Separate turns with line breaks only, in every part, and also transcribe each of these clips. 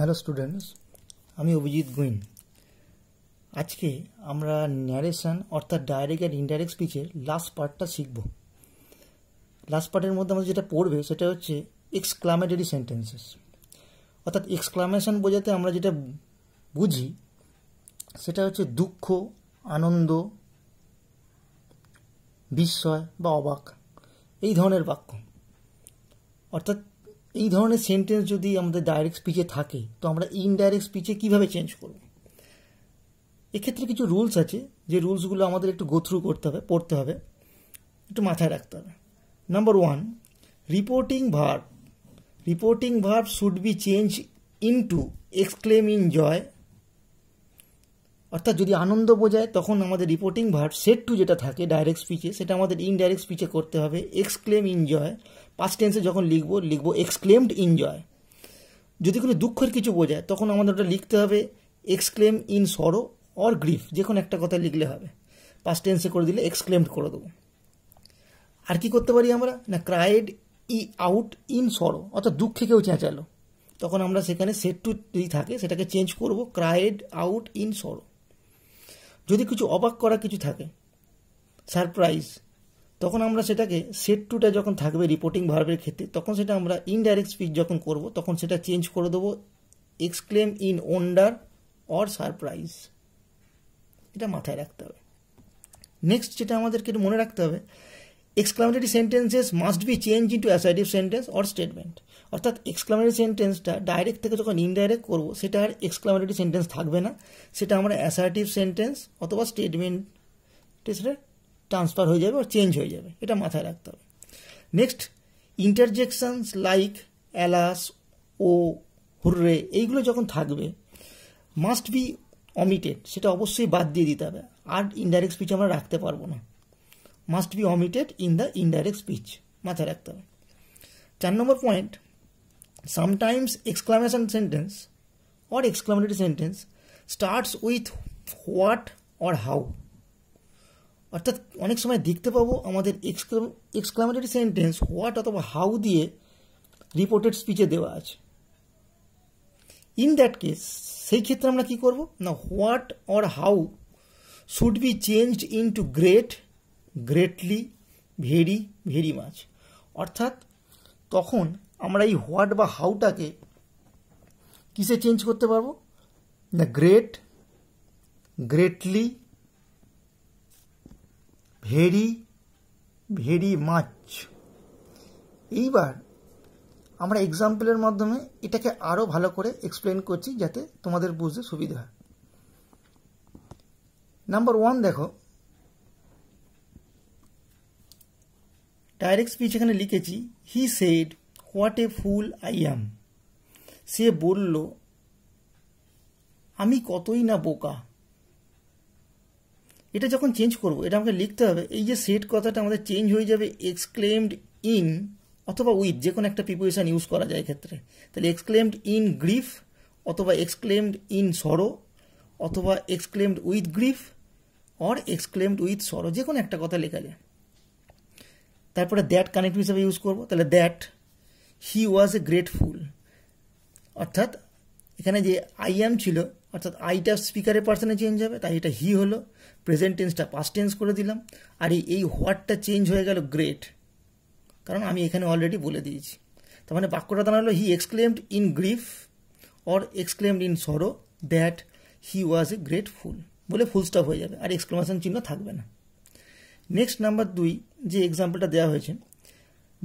Hello students আমি অভিজিৎ গুইন আজকে আমরা ন্যারেশন অর্থাৎ ডাইরেক্ট অ্যান্ড ইনডাইরেক্ট স্পিচের লাস্ট পার্টটা শিখব লাস্ট পার্টের মধ্যে আমাদের যেটা পড়বে সেটা হচ্ছে এক্সক্লামেটারি সেন্টেন্সেস অর্থাৎ এক্সক্লামেশন বোঝাতে আমরা যেটা বুঝি সেটা হচ্ছে দুঃখ আনন্দ বিস্ময় বা অবাক এই ধরনের বাক্য অর্থাৎ এই ধরনের সেন্টেন্স যদি আমাদের ডাইরেক্ট স্পিচে থাকে তো আমরা ইনডাইরেক্ট স্পিচে কিভাবে চেঞ্জ করব এক্ষেত্রে কিছু রুলস আছে যে রুলসগুলো আমাদের একটু গোথ্রু করতে হবে পড়তে হবে একটু মাথায় রাখতে হবে number one reporting verb reporting verb should be change into exclaim in joy অর্থাৎ যদি আনন্দ বোঝায় তখন আমাদের রিপোর্টিং ভার্ব সেট টু যেটা থাকে ডাইরেক্ট স্পিচে সেটা আমাদের ইনডাইরেক্ট স্পিচে করতে হবে এক্সক্লেম ইনজয় পাস্ট টেন্সে যখন লিখবো লিখবো এক্সক্লেমড ইনজয় যদি কোনো দুঃখের কিছু বোঝায় তখন আমাদের ওটা লিখতে হবে exclaim in sorrow or grief যে কোনো একটা কথা লিখলে হবে পাস্ট টেন্সে করে দিলে এক্সক্লেমড করে দেবো আর কি করতে পারি আমরা না ক্রাইড ই আউট ইন সরো অর্থাৎ দুঃখে কেউ চেঁচালো তখন আমরা সেখানে সেট টু থাকে সেটাকে চেঞ্জ করব ক্রাইড আউট ইন সরো যদি কিছু অবাক করা কিছু থাকে সারপ্রাইজ তখন আমরা সেটাকে সেট টুটা যখন থাকবে রিপোর্টিং ভার্বের ক্ষেত্রে তখন সেটা আমরা ইনডাইরেক্ট স্পিচ যখন করব তখন সেটা চেঞ্জ করে দেবো exclaim in wonder or surprise এটা মাথায় রাখতে হবে নেক্সট যেটা আমাদেরকে মনে রাখতে হবে exclamatory sentences must be change into assertive sentence or statement অর্থাৎ এক্সক্লামেটারি সেন্টেন্সটা ডাইরেক্ট থেকে যখন ইনডাইরেক্ট করব সেটা আর এক্সক্লামেটারি সেন্টেন্স থাকবে না সেটা আমরা অ্যাসার্টিভ সেন্টেন্স অথবা স্টেটমেন্টে সেটা ট্রান্সফার হয়ে যাবে আর চেঞ্জ হয়ে যাবে এটা মাথায় রাখতে হবে next interjections like alas O hurrah এইগুলো যখন থাকবে মাস্ট বি অমিটেড সেটা অবশ্যই বাদ দিয়ে দিতে হবে আর ইনডাইরেক্ট স্পিচ আমরা রাখতে পারবো না must be omitted in the indirect speech মাথায় রাখতে হবে চার নম্বর point sometimes exclamation sentence or exclamatory sentence starts with what or how অর্থাৎ অনেক সময় দেখতে পাবো আমাদের এক্সক্লামেটরি সেন্টেন্স হোয়াট অথবা হাউ দিয়ে রিপোর্টেড স্পিচে দেওয়া আছে ইন দ্যাট কেস সেই ক্ষেত্রে আমরা কি করব না what or how should be changed into great greatly very very much অর্থাৎ তখন আমরা এই হোয়াট বা হাউটাকে কিসে চেঞ্জ করতে পারবো না great greatly very very much এইবার আমরা এক্সাম্পলের মাধ্যমে এটাকে আরও ভালো করে এক্সপ্লেন করছি যাতে তোমাদের বুঝতে সুবিধা হয় নাম্বার ওয়ান দেখো ডাইরেক্ট স্পিচ এখানে লিখেছি he said what a fool I am সে বলল আমি কতই না বোকা এটা যখন চেঞ্জ করব এটা আমাকে লিখতে হবে এই যে সেট কথাটা আমাদের চেঞ্জ হয়ে যাবে এক্সক্লেমড ইন অথবা উইথ যে কোনো একটা প্রিপারেশান ইউজ করা যায় ক্ষেত্রে তাহলে এক্সক্লেমড ইন গ্রিফ অথবা এক্সক্লেমড ইন সরো অথবা exclaimed with grief or exclaimed with sorrow যে কোনো একটা কথা লেখা যায় তারপরে দ্যাট কানেক্টিভ হিসাবে ইউজ করবো তাহলে that he was A grateful অর্থাৎ এখানে যে আই এম ছিল অর্থাৎ আইটা স্পিকারের পার্সনে চেঞ্জ হবে তাই এটা হি হলো প্রেজেন্ট টেন্সটা পাস্ট টেন্স করে দিলাম আর এই হোয়াটটা চেঞ্জ হয়ে গেল গ্রেট কারণ আমি এখানে অলরেডি বলে দিয়েছি তার মানে বাক্যটা দাঁড়ালো he exclaimed in grief or exclaimed in sorrow that he was a great fool বলে ফুল স্টপ হয়ে যাবে আর এক্সক্লেমেশন চিহ্ন থাকবে না নেক্সট নাম্বার দুই যে এক্সাম্পলটা দেওয়া হয়েছে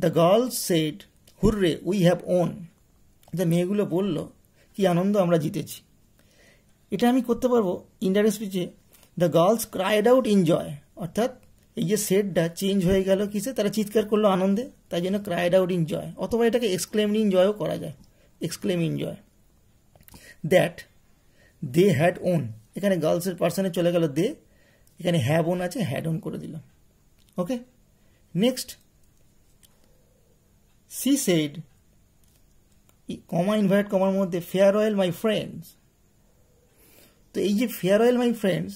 the girls said hurrah we have won যে মেয়েগুলো বলল কি আনন্দ আমরা জিতেছি এটা আমি করতে পারবো ইন্ডারের স্পিচে the girls cried out in joy অর্থাৎ এই যে সেটটা চেঞ্জ হয়ে গেল কিসে তারা চিৎকার করলো আনন্দে তাই জন্য ক্রাইড আউট ইনজয় অথবা এটাকে এক্সক্লেম ইনজয়ও করা যায় exclaim in joy that they had won এখানে গার্লসের পার্সনে চলে গেল দে এখানে হ্যাভ ওন আছে হ্যাড ওন করে দিলাম Okay. Next, she said, e-, comma invert comma মধ্যে farewell my friends তো এই যে ফেয়ারওয়েল মাই ফ্রেন্ডস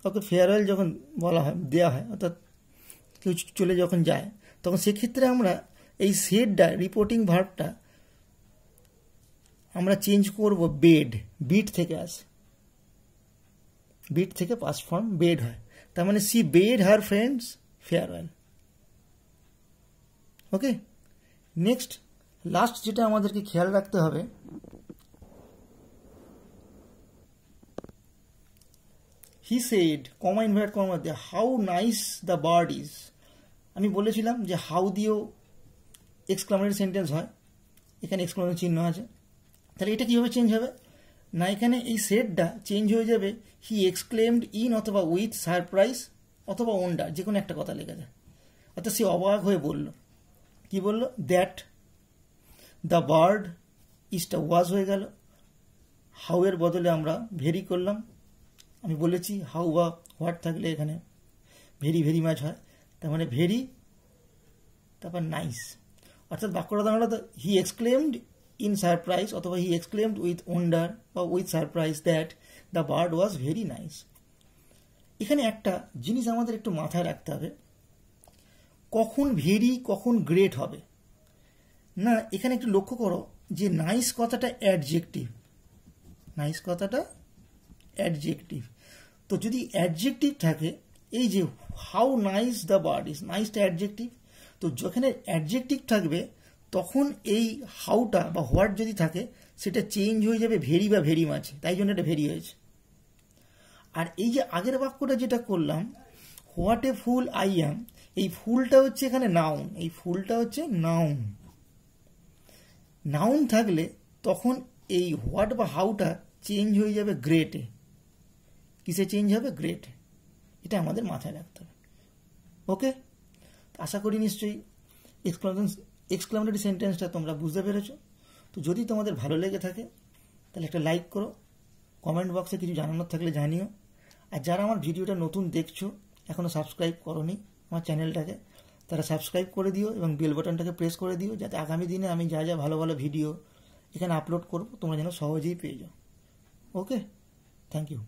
কাউকে ফেয়ারওয়েল যখন বলা হয় দেওয়া হয় অর্থাৎ কেউ চলে যখন যায় তখন সেক্ষেত্রে আমরা এই সেডটা রিপোর্টিং ভার্বটা আমরা চেঞ্জ করব বেড বিট থেকে আসে বিট থেকে পাস ফর্ম বেড হয় তার মানে she bade her friends farewell okay next last যেটা আমাদেরকে খেয়াল রাখতে হবে he said comma invert comma মধ্যে how nice the bird is আমি বলেছিলাম যে হাউ দিয়েও এক্সক্লামেটেড সেন্টেন্স হয় এখানে এক্সক্লামেটেড চিহ্ন আছে তাহলে এটা কীভাবে চেঞ্জ হবে না এখানে এই সেটটা চেঞ্জ হয়ে যাবে হি এক্সক্লেমড ইন অথবা উইথ সারপ্রাইজ অথবা ওন্ডা যে কোনো একটা কথা লেখা যায় অর্থাৎ সে অবাক হয়ে বলল কি বলল দ্যাট দ্য বার্ড ইজটা ওয়াজ হয়ে গেল হাউয়ের বদলে আমরা ভেরি করলাম আমি বলেছি হাউ বা হোয়াট থাকলে এখানে ভেরি ভেরি ম্যাচ হয় তার মানে ভেরি তারপর নাইস অর্থাৎ বাক্যটা দাঁড়ালো তো হি এক্সক্লেমড ইন সারপ্রাইজ অথবা হি এক্সক্লেমড উইথ ওন্ডার বা with surprise that the bird was very nice এখানে একটা জিনিস আমাদের একটু মাথায় রাখতে হবে কখন ভেরি কখন গ্রেট হবে না এখানে একটু লক্ষ্য করো যে নাইস কথাটা অ্যাডজেক্টিভ নাইস কথাটা অ্যাডজেক্টিভ তো যদি অ্যাডজেক্টিভ থাকে এই যে how nice the bird is নাইসটা অ্যাডজেক্টিভ তো যখন অ্যাডজেক্টিভ থাকবে তখন এই হাউটা বা হোয়াট যদি থাকে সেটা চেঞ্জ হয়ে যাবে ভেরি বা ভেরি মাছ তাই জন্য এটা ভেরি হয়েছে আর এই যে আগের বাক্যটা যেটা করলাম হোয়াট এ ফুল আই অ্যাম এই ফুলটা হচ্ছে এখানে নাউন এই ফুলটা হচ্ছে নাউন নাউন থাকলে তখন এই হোয়াট বা হাউটা চেঞ্জ হয়ে যাবে গ্রেটে কিসে চেঞ্জ হবে গ্রেট এটা আমাদের মাথায় রাখতে হবে ওকে আশা করি নিশ্চয়ই এক্সপ্লানেশন সেন্টেন্সটা তোমরা বুঝতে পেরেছো তো যদি তোমাদের ভালো লেগে থাকে তাহলে একটা লাইক করো কমেন্ট বক্সে কিছু জানানোর থাকলে জানিও আর যারা আমার ভিডিওটা নতুন দেখছো এখনও সাবস্ক্রাইব করনি আমার চ্যানেলটাকে তারা সাবস্ক্রাইব করে দিও এবং বেল বাটনটাকে প্রেস করে দিও যাতে আগামী দিনে আমি যা যা ভালো ভালো ভিডিও এখানে আপলোড করব তোমরা যেন সহজেই পেয়ে যাও ওকে থ্যাংক ইউ